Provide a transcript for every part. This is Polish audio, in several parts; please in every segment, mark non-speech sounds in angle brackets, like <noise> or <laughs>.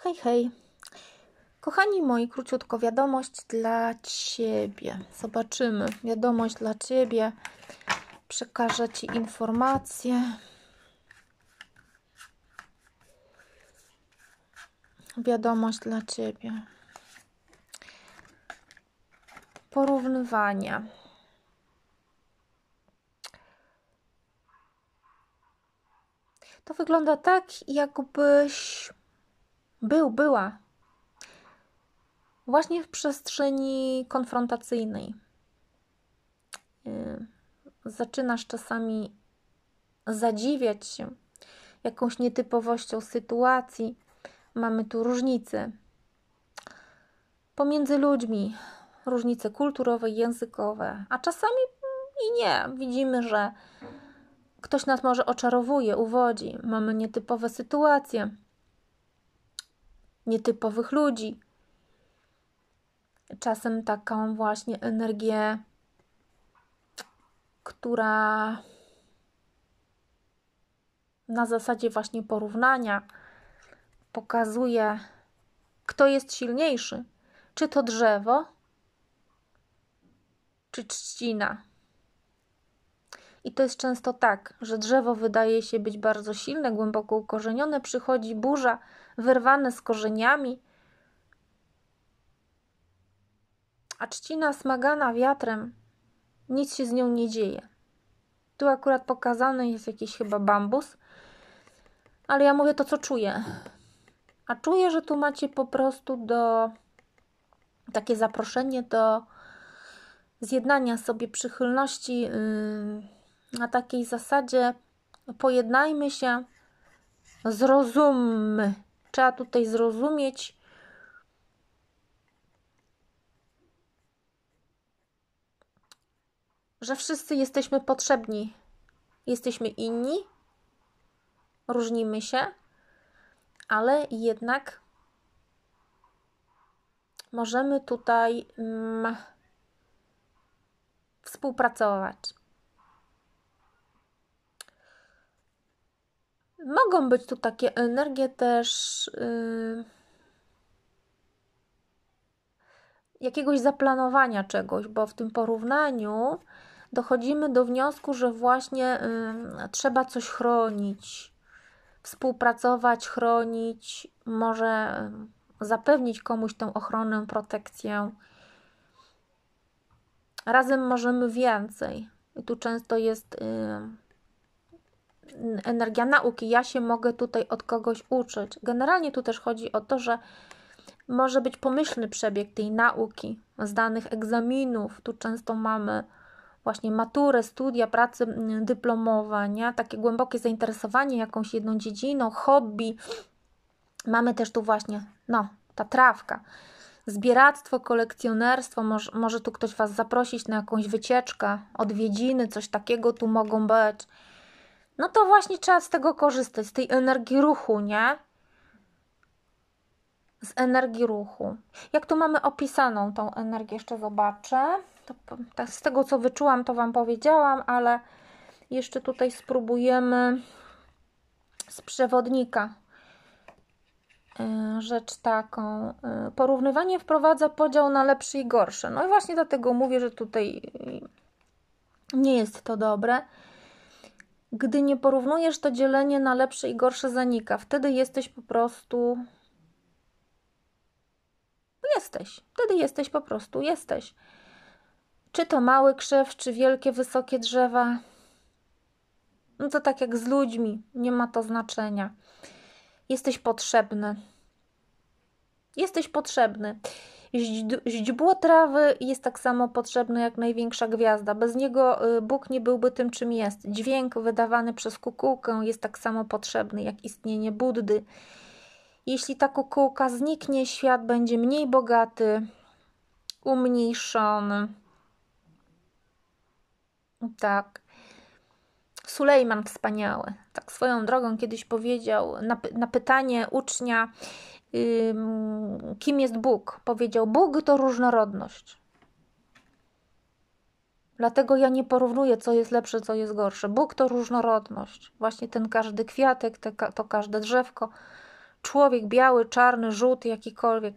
Hej, hej. Kochani moi, króciutko wiadomość dla Ciebie. Zobaczymy. Wiadomość dla Ciebie. Przekażę Ci informacje. Wiadomość dla Ciebie. Porównywanie. To wygląda tak, jakbyś był, była. Właśnie w przestrzeni konfrontacyjnej. Yy, zaczynasz czasami zadziwiać się jakąś nietypowością sytuacji. Mamy tu różnice pomiędzy ludźmi, różnice kulturowe, językowe, a czasami i nie. Widzimy, że ktoś nas może oczarowuje, uwodzi, mamy nietypowe sytuacje nietypowych ludzi. Czasem taką właśnie energię, która na zasadzie właśnie porównania pokazuje, kto jest silniejszy. Czy to drzewo, czy trzcina. I to jest często tak, że drzewo wydaje się być bardzo silne, głęboko ukorzenione, przychodzi burza, wyrwane z korzeniami, a trzcina smagana wiatrem, nic się z nią nie dzieje. Tu akurat pokazany jest jakiś chyba bambus, ale ja mówię to, co czuję. A czuję, że tu macie po prostu do takie zaproszenie do zjednania sobie przychylności yy, na takiej zasadzie pojednajmy się, zrozummy Trzeba tutaj zrozumieć, że wszyscy jesteśmy potrzebni. Jesteśmy inni, różnimy się, ale jednak możemy tutaj mm, współpracować. Mogą być tu takie energie też y, jakiegoś zaplanowania czegoś, bo w tym porównaniu dochodzimy do wniosku, że właśnie y, trzeba coś chronić, współpracować, chronić, może y, zapewnić komuś tą ochronę, protekcję. Razem możemy więcej. I tu często jest energia nauki. Ja się mogę tutaj od kogoś uczyć. Generalnie tu też chodzi o to, że może być pomyślny przebieg tej nauki, zdanych egzaminów. Tu często mamy właśnie maturę, studia, prace mm, dyplomowe, nie? takie głębokie zainteresowanie jakąś jedną dziedziną, hobby. Mamy też tu właśnie, no, ta trawka. Zbieractwo, kolekcjonerstwo, może, może tu ktoś Was zaprosić na jakąś wycieczkę, odwiedziny, coś takiego tu mogą być no to właśnie trzeba z tego korzystać, z tej energii ruchu, nie? Z energii ruchu. Jak tu mamy opisaną tą energię, jeszcze zobaczę. To, tak z tego co wyczułam, to Wam powiedziałam, ale jeszcze tutaj spróbujemy z przewodnika y, rzecz taką. Y, porównywanie wprowadza podział na lepszy i gorszy. No i właśnie dlatego mówię, że tutaj y, nie jest to dobre. Gdy nie porównujesz, to dzielenie na lepsze i gorsze zanika. Wtedy jesteś po prostu. Jesteś. Wtedy jesteś po prostu jesteś. Czy to mały krzew, czy wielkie, wysokie drzewa. No to tak jak z ludźmi, nie ma to znaczenia. Jesteś potrzebny. Jesteś potrzebny. Źdźbło trawy jest tak samo potrzebne jak największa gwiazda. Bez niego y, Bóg nie byłby tym, czym jest. Dźwięk wydawany przez kukułkę jest tak samo potrzebny jak istnienie Buddy. Jeśli ta kukułka zniknie, świat będzie mniej bogaty, umniejszony. Tak. Sulejman wspaniały. Tak swoją drogą kiedyś powiedział na, na pytanie ucznia, kim jest Bóg. Powiedział: Bóg to różnorodność. Dlatego ja nie porównuję, co jest lepsze, co jest gorsze. Bóg to różnorodność. Właśnie ten każdy kwiatek, to każde drzewko. Człowiek biały, czarny, żółty, jakikolwiek.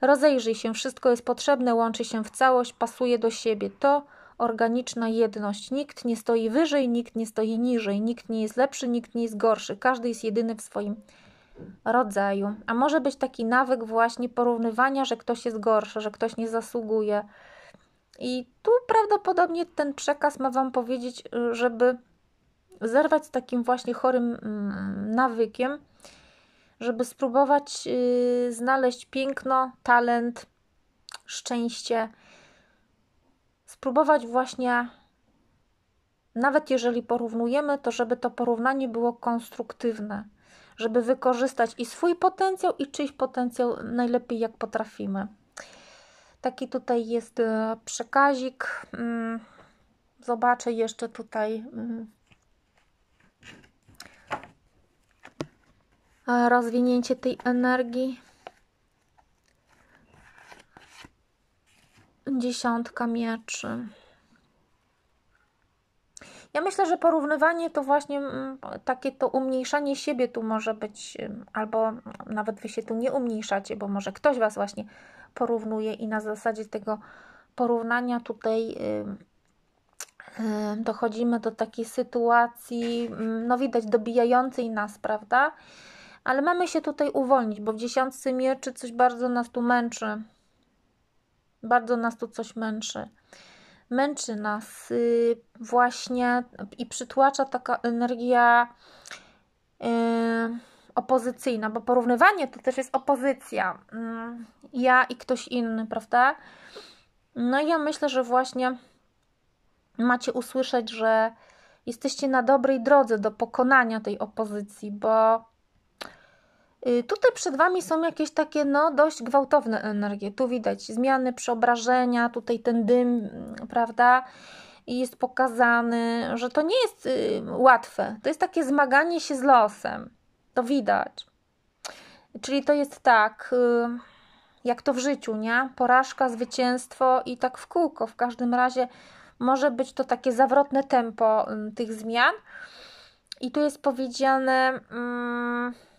Rozejrzyj się, wszystko jest potrzebne, łączy się w całość, pasuje do siebie. To organiczna jedność. Nikt nie stoi wyżej, nikt nie stoi niżej, nikt nie jest lepszy, nikt nie jest gorszy. Każdy jest jedyny w swoim rodzaju. A może być taki nawyk właśnie porównywania, że ktoś jest gorszy, że ktoś nie zasługuje. I tu prawdopodobnie ten przekaz ma Wam powiedzieć, żeby zerwać z takim właśnie chorym mm, nawykiem, żeby spróbować y, znaleźć piękno, talent, szczęście. Spróbować właśnie, nawet jeżeli porównujemy, to żeby to porównanie było konstruktywne żeby wykorzystać i swój potencjał, i czyjś potencjał najlepiej jak potrafimy. Taki tutaj jest e, przekazik. Mm, zobaczę jeszcze tutaj mm, e, rozwinięcie tej energii. Dziesiątka mieczy. Ja myślę, że porównywanie to właśnie mm, takie to umniejszanie siebie tu może być, albo nawet wy się tu nie umniejszacie, bo może ktoś was właśnie porównuje i na zasadzie tego porównania tutaj dochodzimy do takiej sytuacji, no widać, dobijającej nas, prawda? Ale mamy się tutaj uwolnić, bo w dziesiątce mieczy coś bardzo nas tu męczy. Bardzo nas tu coś męczy męczy nas właśnie i przytłacza taka energia y, opozycyjna, bo porównywanie to też jest opozycja. Mm, ja i ktoś inny, prawda? No i ja myślę, że właśnie macie usłyszeć, że jesteście na dobrej drodze do pokonania tej opozycji, bo Y, tutaj przed Wami są jakieś takie no, dość gwałtowne energie. Tu widać zmiany, przeobrażenia, tutaj ten dym, mm, prawda? I jest pokazany, że to nie jest y, łatwe. To jest takie zmaganie się z losem. To widać. Czyli to jest tak, y, jak to w życiu, nie? Porażka, zwycięstwo i tak w kółko. W każdym razie może być to takie zawrotne tempo y, tych zmian. I tu jest powiedziane. Y,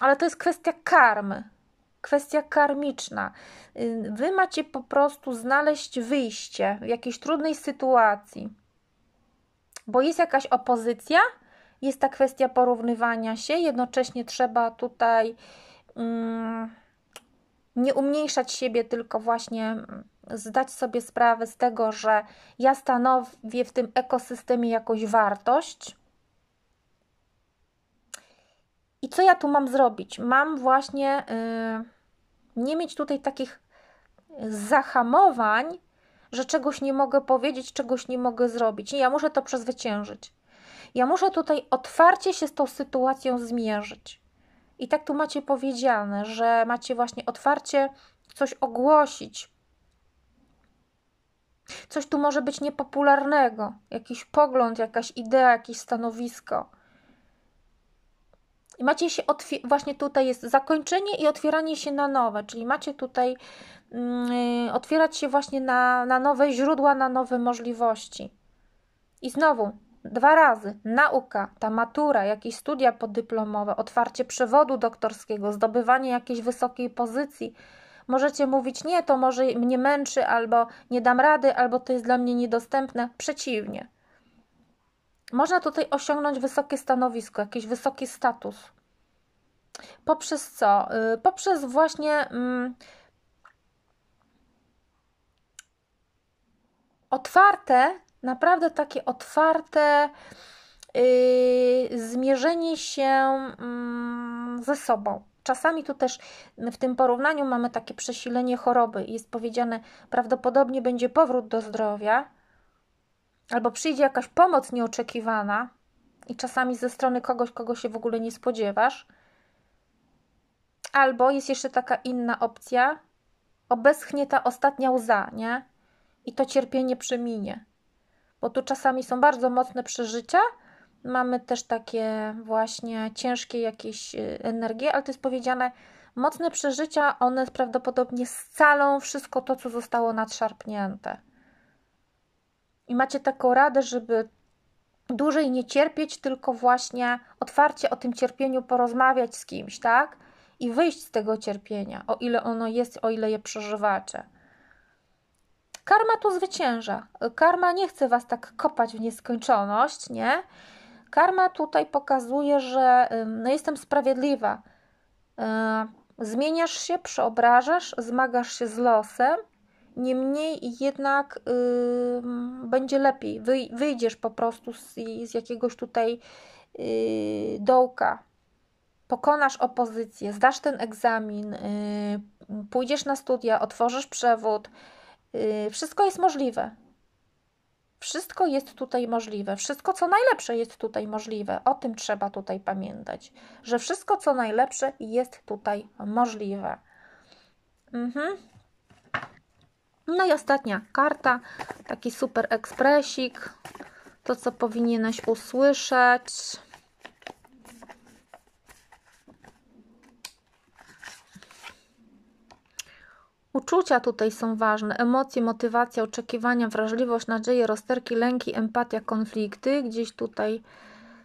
ale to jest kwestia karmy, kwestia karmiczna. Y, wy macie po prostu znaleźć wyjście w jakiejś trudnej sytuacji, bo jest jakaś opozycja, jest ta kwestia porównywania się, jednocześnie trzeba tutaj mm, nie umniejszać siebie, tylko właśnie mm, zdać sobie sprawę z tego, że ja stanowię w tym ekosystemie jakąś wartość i co ja tu mam zrobić? Mam właśnie yy, nie mieć tutaj takich y, zahamowań, że czegoś nie mogę powiedzieć, czegoś nie mogę zrobić. I ja muszę to przezwyciężyć. Ja muszę tutaj otwarcie się z tą sytuacją zmierzyć. I tak tu macie powiedziane, że macie właśnie otwarcie coś ogłosić. Coś tu może być niepopularnego, jakiś pogląd, jakaś idea, jakieś stanowisko macie się, właśnie tutaj jest zakończenie i otwieranie się na nowe, czyli macie tutaj yy, otwierać się właśnie na, na nowe źródła, na nowe możliwości. I znowu, dwa razy nauka, ta matura, jakieś studia podyplomowe, otwarcie przewodu doktorskiego, zdobywanie jakiejś wysokiej pozycji. Możecie mówić, nie, to może mnie męczy, albo nie dam rady, albo to jest dla mnie niedostępne. Przeciwnie. Można tutaj osiągnąć wysokie stanowisko, jakiś wysoki status. Poprzez co? Y, poprzez właśnie mm, otwarte, naprawdę takie otwarte yy, zmierzenie się yy, ze sobą. Czasami tu też w tym porównaniu mamy takie przesilenie choroby. Jest powiedziane, prawdopodobnie będzie powrót do zdrowia, albo przyjdzie jakaś pomoc nieoczekiwana i czasami ze strony kogoś, kogo się w ogóle nie spodziewasz, albo jest jeszcze taka inna opcja, obeschnie ta ostatnia łza, nie? I to cierpienie przeminie. Bo tu czasami są bardzo mocne przeżycia, mamy też takie właśnie ciężkie jakieś y, energie, ale to jest powiedziane, mocne przeżycia, one prawdopodobnie scalą wszystko to, co zostało nadszarpnięte i macie taką radę, żeby dłużej nie cierpieć, tylko właśnie otwarcie o tym cierpieniu porozmawiać z kimś, tak? I wyjść z tego cierpienia, o ile ono jest, o ile je przeżywacie. Karma tu zwycięża. Karma nie chce was tak kopać w nieskończoność, nie? Karma tutaj pokazuje, że no, jestem sprawiedliwa. Yy, zmieniasz się, przeobrażasz, zmagasz się z losem, Niemniej jednak yy, będzie lepiej, Wy, wyjdziesz po prostu z, z jakiegoś tutaj yy, dołka, pokonasz opozycję, zdasz ten egzamin, yy, pójdziesz na studia, otworzysz przewód. Y, wszystko jest możliwe. Wszystko jest tutaj możliwe, wszystko co najlepsze jest tutaj możliwe. O tym trzeba tutaj pamiętać, że wszystko co najlepsze jest tutaj możliwe. Mhm. No i ostatnia karta, taki super ekspresik, to co powinieneś usłyszeć. Uczucia tutaj są ważne, emocje, motywacja, oczekiwania, wrażliwość, nadzieje, rozterki, lęki, empatia, konflikty gdzieś tutaj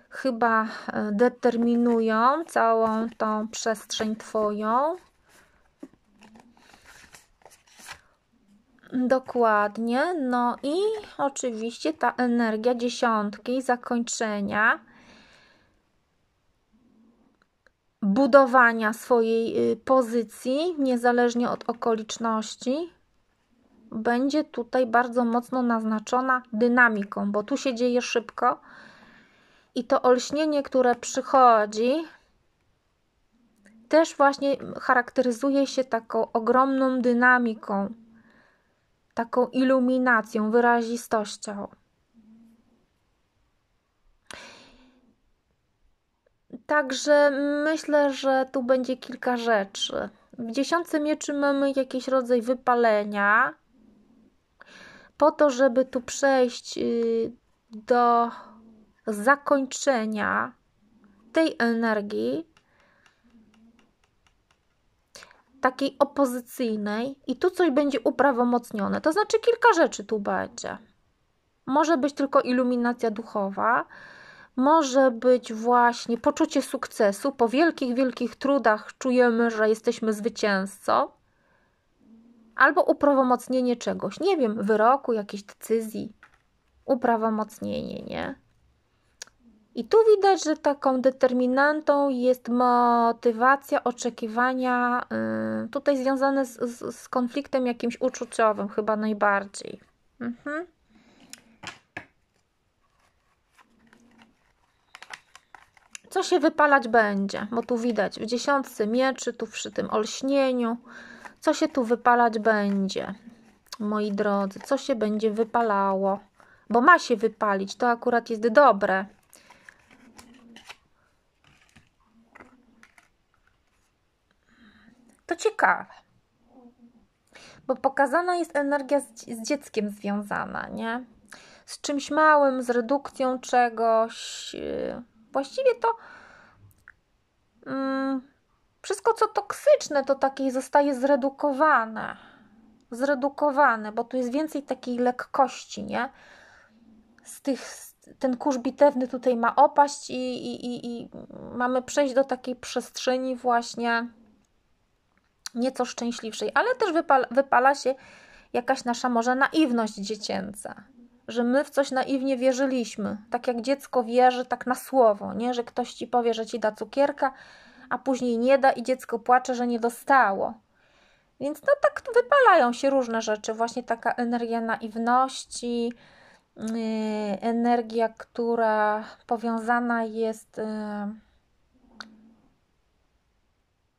chyba e, determinują całą tą przestrzeń Twoją. Dokładnie. No i oczywiście ta energia dziesiątki, zakończenia, budowania swojej y, pozycji, niezależnie od okoliczności, będzie tutaj bardzo mocno naznaczona dynamiką, bo tu się dzieje szybko i to olśnienie, które przychodzi, też właśnie charakteryzuje się taką ogromną dynamiką taką iluminacją, wyrazistością. Także myślę, że tu będzie kilka rzeczy. W dziesiątce mieczy mamy jakiś rodzaj wypalenia, po to, żeby tu przejść y, do zakończenia tej energii, takiej opozycyjnej i tu coś będzie uprawomocnione. To znaczy kilka rzeczy tu będzie. Może być tylko iluminacja duchowa, może być właśnie poczucie sukcesu. Po wielkich, wielkich trudach czujemy, że jesteśmy zwycięzcą. Albo uprawomocnienie czegoś, nie wiem, wyroku, jakiejś decyzji, uprawomocnienie, nie? I tu widać, że taką determinantą jest motywacja oczekiwania, y, tutaj związane z, z, z konfliktem jakimś uczuciowym, chyba najbardziej. Mhm. Co się wypalać będzie? Bo tu widać w dziesiątce mieczy, tu przy tym olśnieniu. Co się tu wypalać będzie? Moi drodzy, co się będzie wypalało? Bo ma się wypalić, to akurat jest dobre Bo pokazana jest energia z, z dzieckiem związana, nie? Z czymś małym, z redukcją czegoś. Y, właściwie to mm, wszystko, co toksyczne, to takie zostaje zredukowane. Zredukowane, bo tu jest więcej takiej lekkości, nie? Z tych, ten kurz bitewny tutaj ma opaść i, i, i, i mamy przejść do takiej przestrzeni właśnie nieco szczęśliwszej, ale też wypala, wypala się jakaś nasza może naiwność dziecięca, że my w coś naiwnie wierzyliśmy. Tak jak dziecko wierzy, tak na słowo, nie? Że ktoś ci powie, że ci da cukierka, a później nie da i dziecko płacze, że nie dostało. Więc no tak wypalają się różne rzeczy, właśnie taka energia naiwności, yy, energia, która powiązana jest yy,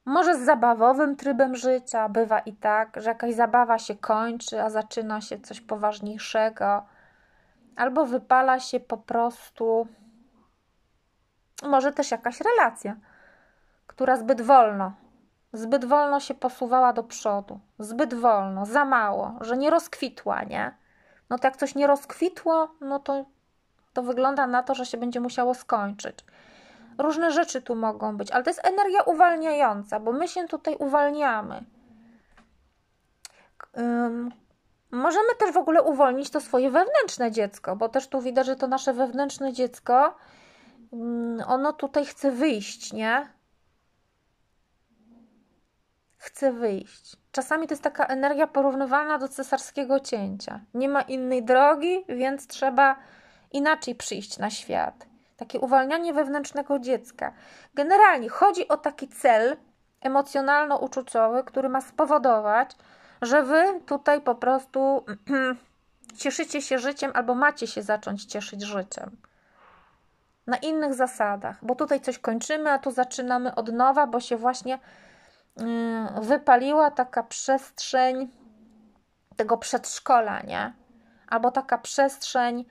może z zabawowym trybem życia bywa i tak, że jakaś zabawa się kończy, a zaczyna się coś poważniejszego, albo wypala się po prostu. Może też jakaś relacja, która zbyt wolno, zbyt wolno się posuwała do przodu, zbyt wolno, za mało, że nie rozkwitła, nie? No to jak coś nie rozkwitło, no to, to wygląda na to, że się będzie musiało skończyć. Różne rzeczy tu mogą być, ale to jest energia uwalniająca, bo my się tutaj uwalniamy. Um, możemy też w ogóle uwolnić to swoje wewnętrzne dziecko, bo też tu widać, że to nasze wewnętrzne dziecko, um, ono tutaj chce wyjść, nie? Chce wyjść. Czasami to jest taka energia porównywalna do cesarskiego cięcia. Nie ma innej drogi, więc trzeba inaczej przyjść na świat takie uwalnianie wewnętrznego dziecka. Generalnie chodzi o taki cel emocjonalno-uczuciowy, który ma spowodować, że wy tutaj po prostu <clears throat> cieszycie się życiem albo macie się zacząć cieszyć życiem. Na innych zasadach, bo tutaj coś kończymy, a tu zaczynamy od nowa, bo się właśnie mm, wypaliła taka przestrzeń tego przedszkola, nie? Albo taka przestrzeń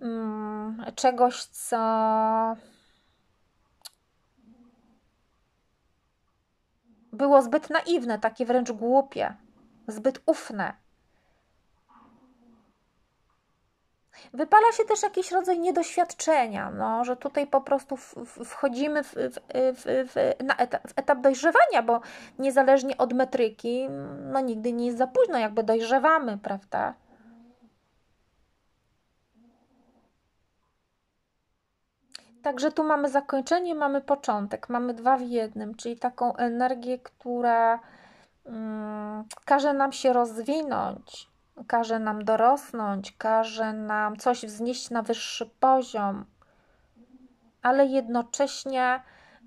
Mm, czegoś, co było zbyt naiwne, takie wręcz głupie, zbyt ufne. Wypala się też jakiś rodzaj niedoświadczenia, no, że tutaj po prostu w, w, wchodzimy w, etap, w, etap, dojrzewania, bo niezależnie od metryki, no nigdy nie jest za późno, jakby dojrzewamy, prawda? Także tu mamy zakończenie, mamy początek, mamy dwa w jednym, czyli taką energię, która mm, każe nam się rozwinąć, każe nam dorosnąć, każe nam coś wznieść na wyższy poziom, ale jednocześnie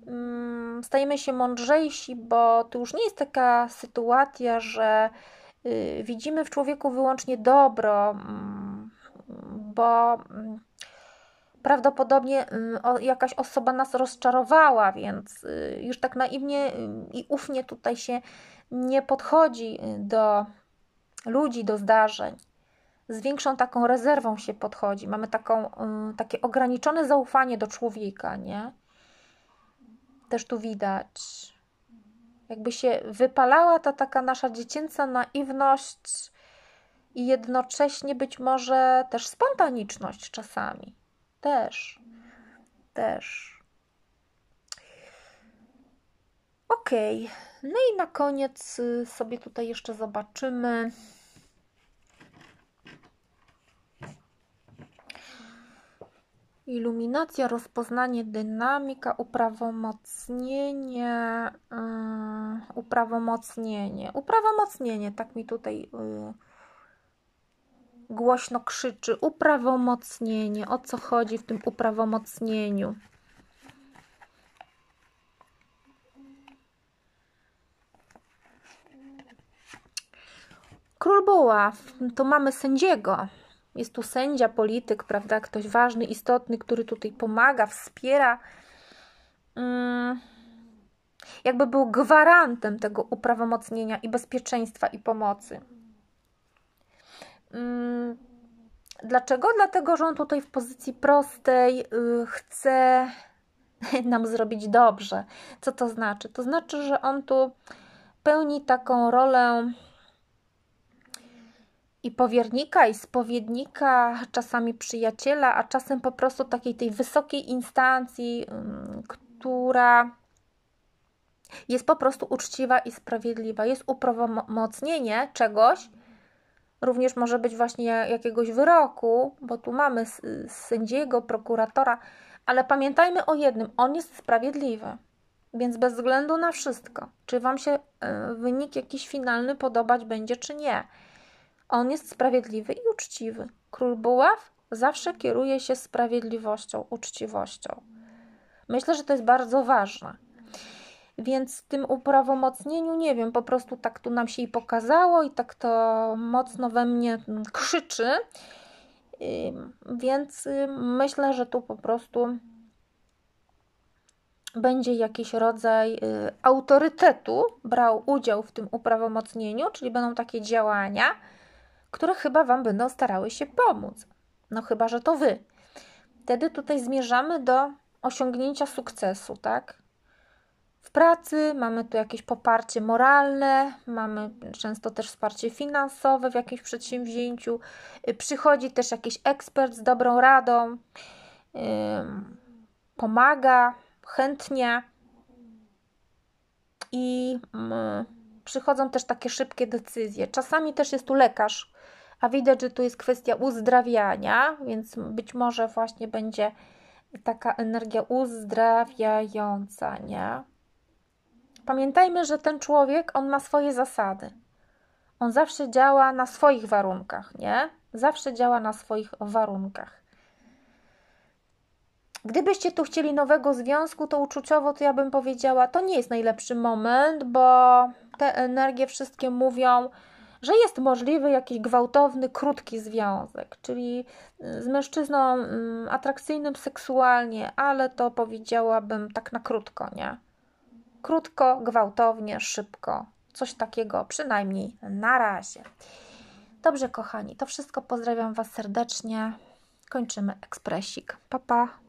mm, stajemy się mądrzejsi, bo to już nie jest taka sytuacja, że y, widzimy w człowieku wyłącznie dobro, mm, bo. Mm, prawdopodobnie mm, jakaś osoba nas rozczarowała, więc y, już tak naiwnie y, i ufnie tutaj się nie podchodzi y, do ludzi, do zdarzeń. Z większą taką rezerwą się podchodzi. Mamy taką, takie ograniczone zaufanie do człowieka, nie? Też tu widać. Jakby się wypalała ta taka nasza dziecięca naiwność i jednocześnie być może też spontaniczność czasami też, też. Ok, no i na koniec y, sobie tutaj jeszcze zobaczymy. Iluminacja, rozpoznanie, dynamika, uprawomocnienie, yy, uprawomocnienie, uprawomocnienie, tak mi tutaj yy, głośno krzyczy uprawomocnienie. O co chodzi w tym uprawomocnieniu? Król Buław to mamy sędziego. Jest tu sędzia, polityk, prawda? Ktoś ważny, istotny, który tutaj pomaga, wspiera. Mm jakby był gwarantem tego uprawomocnienia i bezpieczeństwa i pomocy. Mm. Dlaczego? Dlatego, że on tutaj w pozycji prostej y, chce <laughs> nam zrobić dobrze. Co to znaczy? To znaczy, że on tu pełni taką rolę i powiernika, i spowiednika, czasami przyjaciela, a czasem po prostu takiej tej wysokiej instancji, y, która jest po prostu uczciwa i sprawiedliwa. Jest uprawomocnienie czegoś, również może być właśnie jakiegoś wyroku, bo tu mamy sędziego, prokuratora, ale pamiętajmy o jednym: on jest sprawiedliwy. Więc bez względu na wszystko, czy Wam się e, wynik jakiś finalny podobać będzie, czy nie, on jest sprawiedliwy i uczciwy. Król Buław zawsze kieruje się sprawiedliwością, uczciwością. Myślę, że to jest bardzo ważne. Więc w tym uprawomocnieniu, nie wiem, po prostu tak tu nam się i pokazało i tak to mocno we mnie mm, krzyczy. Więc myślę, że tu po prostu będzie jakiś rodzaj y, autorytetu brał udział w tym uprawomocnieniu, czyli będą takie działania, które chyba Wam będą starały się pomóc. No chyba, że to Wy. Wtedy tutaj zmierzamy do osiągnięcia sukcesu, tak? w pracy, mamy tu jakieś poparcie moralne, mamy często też wsparcie finansowe w jakimś przedsięwzięciu, y, przychodzi też jakiś ekspert z dobrą radą, pomaga chętnie i mm, przychodzą też takie szybkie decyzje. Czasami też jest tu lekarz, a widać, że tu jest kwestia uzdrawiania, więc być może właśnie będzie taka energia uzdrawiająca, nie? Pamiętajmy, że ten człowiek, on ma swoje zasady. On zawsze działa na swoich warunkach, nie? Zawsze działa na swoich warunkach. Gdybyście tu chcieli nowego związku, to uczuciowo to ja bym powiedziała, to nie jest najlepszy moment, bo te energie wszystkie mówią, że jest możliwy jakiś gwałtowny, krótki związek, czyli y, z mężczyzną mm, atrakcyjnym seksualnie, ale to powiedziałabym tak na krótko, nie? krótko, gwałtownie, szybko. Coś takiego, przynajmniej na razie. Dobrze, kochani, to wszystko. Pozdrawiam Was serdecznie. Kończymy ekspresik. Pa, pa.